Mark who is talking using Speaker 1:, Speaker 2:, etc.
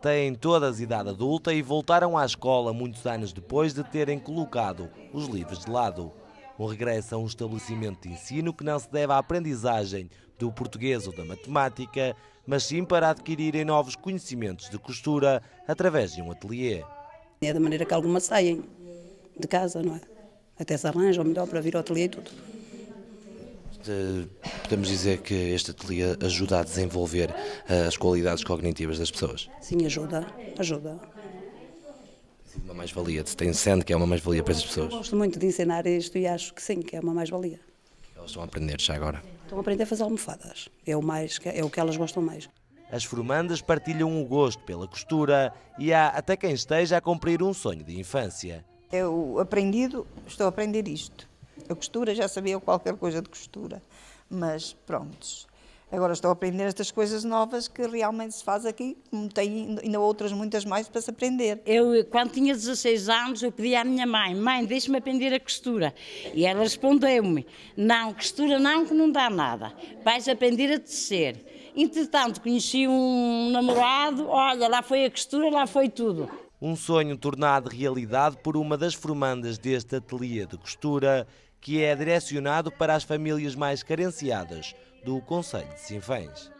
Speaker 1: Têm todas idade adulta e voltaram à escola muitos anos depois de terem colocado os livros de lado. Um regresso a um estabelecimento de ensino que não se deve à aprendizagem do português ou da matemática, mas sim para adquirirem novos conhecimentos de costura através de um ateliê. É
Speaker 2: da maneira que algumas saem de casa, não é? Até se arranjam melhor para vir ao ateliê e tudo.
Speaker 3: Eh, podemos dizer que este ateliê ajuda a desenvolver eh, as qualidades cognitivas das pessoas?
Speaker 2: Sim, ajuda, ajuda.
Speaker 3: uma mais-valia, tem sendo que é uma mais-valia para as pessoas? Eu
Speaker 2: gosto muito de ensinar isto e acho que sim, que é uma mais-valia.
Speaker 3: Elas estão a aprender já agora?
Speaker 2: Estão a aprender a fazer almofadas,
Speaker 1: é o, mais, é o que elas gostam mais. As formandas partilham o gosto pela costura e há até quem esteja a cumprir um sonho de infância.
Speaker 4: Eu aprendido, estou a aprender isto a costura, já sabia qualquer coisa de costura, mas prontos. Agora estou a aprender estas coisas novas que realmente se faz aqui, tem ainda outras muitas mais para se aprender. Eu, quando tinha
Speaker 2: 16 anos, eu pedi à minha mãe, mãe, deixe-me aprender a costura. E ela respondeu-me, não, costura não, que não dá nada, vais aprender a tecer. Entretanto, conheci um namorado, olha, lá foi a costura, lá foi tudo.
Speaker 1: Um sonho tornado realidade por uma das formandas deste ateliê de costura, que é direcionado para as famílias mais carenciadas do Conselho de Sinfãs.